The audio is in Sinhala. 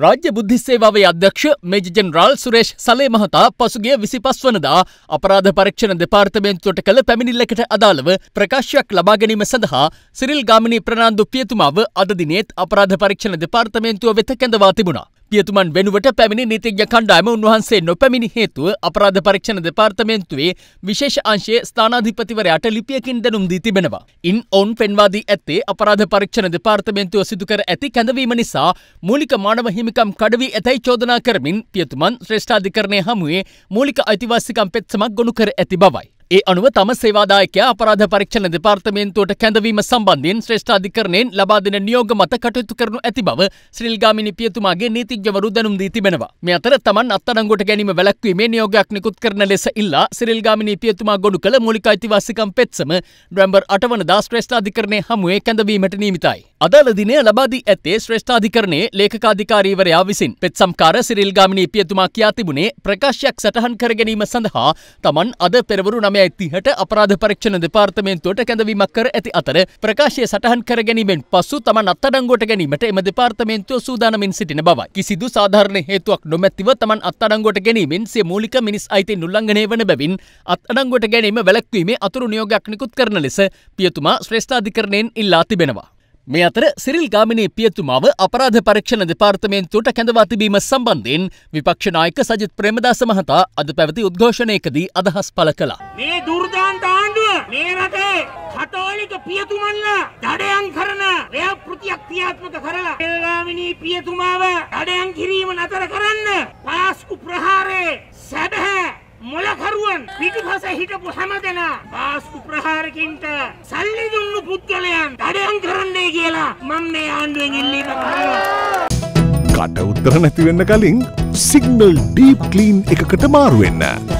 රාජ්‍ය බුද්ධි සේවාවේ අධ්‍යක්ෂ මේජ ජෙනරාල් සුරේෂ් සලේ මහතා පසුගිය විසිපස් වනදා අපරාධ පරීක්ෂණ දෙපාර්තමේන්තුවට කළ පැමිණිල්ලකට අදාළව ප්‍රකාශයක් ලබා ගැනීම සඳහා සිරිල් ගාමිණී ප්‍රනාන්දු පියතුමාව අද දිනේත් අපරාධ පරීක්ෂණ දෙපාර්තමේන්තුව වෙත කැඳවා තිබුණා. පියතුමන් වෙනුවට පැමිණි නීතිඥ කණ්ඩායම උන්වහන්සේ නොපැමිණි හේතුව අපරාධ පරීක්ෂණ දෙපාර්තමේන්තුවේ විශේෂ අංශයේ ස්ථානාධිපතිවරයාට ලිපියකින් දැනුම් දී තිබෙනවා. ඉන් ඔවුන් පෙන්වා දී ඇත්තේ අපරාධ පරීක්ෂණ දෙපාර්තමේන්තුව සිදු කර ඇති කැඳවීම නිසා මූලික මානව හිමිකම් කඩවී ඇතැයි චෝදනා කරමින් පියතුමන් ශ්‍රේෂ්ඨාධිකරණය හමුවේ මූලික අයිතිවාසිකම් පෙත්සමක් ගොනු කර ඇති බවයි. ඒ අනුව තම සේවාදායකයා අපරාධ පරීක්ෂණ දෙපාර්තමේන්තුවට කැඳවීම සම්බන්ධයෙන් ශ්‍රේෂ්ඨ අධිකරණයෙන් ලබා දෙන නියෝග මත කටයුතු කරනු ඇති බව ශ්‍රීල්ගාමිනි පියතුමාගේ නීතිඥවරු දැනුම් දී තිබෙනවා. මේ අතර තමන් අත්අඩංගුවට ගැනීම වැළැක්වීමේ නියෝගයක් නිකුත් කරන ලෙස ඉල්ලා ශ්‍රීල්ගාමිනි පියතුමා ගොනු කළ මූලික අයිතිවාසිකම් පෙත්සම නොවැම්බර් 8 වනදා ශ්‍රේෂ්ඨ අධිකරණයේ හමුවේ කැඳවීමට නියමිතයි. අදාළ දිනය ලබා දී ඇත්තේ ශ්‍රේෂ්ඨ අධිකරණයේ ලේඛකාධිකාරීවරයා විසින් පෙත්සම්කාර ශ්‍රීල්ගාමිනි පියතුමා කියා තිබුණේ ප්‍රකාශයක් සටහන් කර ගැනීම සඳහා තමන් අද පෙරවරු 9 රුපියල් තිහට අපරාධ පරීක්ෂණ දෙපාර්තමේන්තුවට කැඳවීමක් කර ඇති අතර ප්‍රකාශය සටහන් කර ගැනීමෙන් පසු තමන් අත්අඩංගුවට ගැනීමට එම දෙපාර්තමේන්තුව සූදානමින් සිටින බවයි. කිසිදු සාධාරණ හේතුවක් නොමැතිව තමන් අත්අඩංගුවට ගැනීමෙන් සිය මූලික මිනිස් අයිතින් උල්ලංඝනය වන බැවින් අත්අඩංගුවට ගැනීම වැළැක්වීමේ අතුරු නියෝගයක් නිකුත් කරන ලෙස පියතුමා ශ්‍රේෂ්ඨාධිකරණයෙන් ඉල්ලා තිබෙනවා. මේ අතර සිරිල් ගාමිණී පියතුමාව අපරාධ පරීක්ෂණ දෙපාර්තමේන්තුවට කැඳවා තිබීම සම්බන්ධයෙන් විපක්ෂ නායක සජිත් ප්‍රේමදාස මහතා අද පැවති උද්ඝෝෂණයකදී අදහස් පළ කළා. මේ දුර්දාන්ත ආණ්ඩුව මේ රටේ කතෝලික පියතුමන්ලා දඩයන් කරන ව්‍යාපෘතියක් ක්‍රියාත්මක කරලා එල්ගාමිණී පියතුමාව දඩයන් කිරීම නතර කරන්න පාස්කු ප්‍රහාරයේ සැබෑ මොලකරුවන් පිටිපස හිටපු හැම දෙනා පාස්කු ප්‍රහාරකින්ට සල්ලි දුන්නු පුද්ගලයන් දඩයන් නිසා මම මේ ආණ්ඩුවෙන් ඉල්ලීම කරනවා. කට උත්තර නැති වෙන්න කලින් සිග්නල් ඩීප් ක්ලීන් එකකට මාරු වෙන්න.